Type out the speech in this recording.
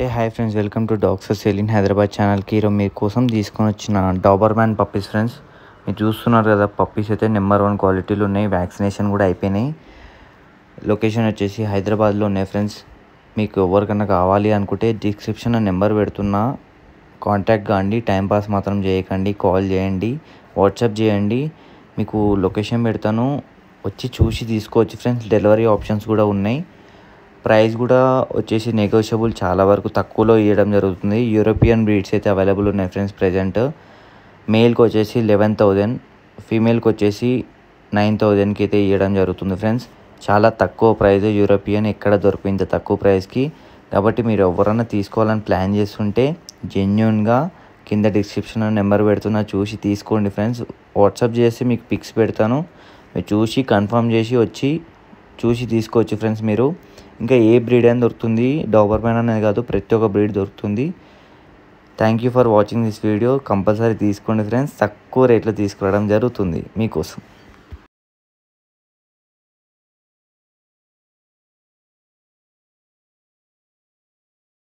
hey hi friends welcome to doctor Celine Hyderabad ఛానల్కి ఈరోజు కోసం తీసుకొని వచ్చిన డాబర్ మ్యాన్ పప్పీస్ ఫ్రెండ్స్ మీరు చూస్తున్నారు కదా పప్పీస్ అయితే నెంబర్ వన్ క్వాలిటీలు ఉన్నాయి వ్యాక్సినేషన్ కూడా అయిపోయినాయి లొకేషన్ వచ్చేసి హైదరాబాద్లో ఉన్నాయి ఫ్రెండ్స్ మీకు ఎవరికన్నా కావాలి అనుకుంటే డిస్క్రిప్షన్ నెంబర్ పెడుతున్నా కాంటాక్ట్ కాండి టైంపాస్ మాత్రం చేయకండి కాల్ చేయండి వాట్సాప్ చేయండి మీకు లొకేషన్ పెడతాను వచ్చి చూసి తీసుకోవచ్చు ఫ్రెండ్స్ డెలివరీ ఆప్షన్స్ కూడా ఉన్నాయి ప్రైస్ కూడా వచ్చేసి నెగోషియబుల్ చాలా వరకు తక్కువలో ఇవ్వడం జరుగుతుంది యూరోపియన్ బ్రీడ్స్ అయితే అవైలబుల్ ఉన్నాయి ఫ్రెండ్స్ ప్రజెంట్ మేల్కి వచ్చేసి లెవెన్ థౌజండ్ ఫీమేల్కి వచ్చేసి నైన్ థౌజండ్కి అయితే ఇవ్వడం జరుగుతుంది ఫ్రెండ్స్ చాలా తక్కువ ప్రైస్ యూరోపియన్ ఎక్కడ దొరికింది తక్కువ ప్రైస్కి కాబట్టి మీరు ఎవరన్నా తీసుకోవాలని ప్లాన్ చేస్తుంటే జెన్యున్గా కింద డిస్క్రిప్షన్ నెంబర్ పెడుతున్నా చూసి తీసుకోండి ఫ్రెండ్స్ వాట్సాప్ చేసి మీకు పిక్స్ పెడతాను మీరు చూసి కన్ఫర్మ్ చేసి వచ్చి చూసి తీసుకోవచ్చు ఫ్రెండ్స్ మీరు ఇంకా ఏ బ్రీడ్ అయినా దొరుకుతుంది డాబర్ మ్యాన్ అనేది కాదు ప్రతి ఒక్క బ్రీడ్ దొరుకుతుంది thank you for watching this video compulsory తీసుకోండి ఫ్రెండ్స్ తక్కువ రేట్లో తీసుకురావడం జరుగుతుంది మీకోసం